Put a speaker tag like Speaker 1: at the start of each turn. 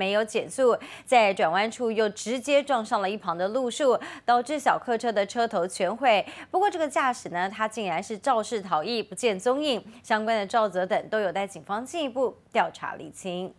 Speaker 1: 没有减速，在转弯处又直接撞上了一旁的路树，导致小客车的车头全毁。不过，这个驾驶呢，他竟然是肇事逃逸，不见踪影，相关的赵责等都有待警方进一步调查厘清。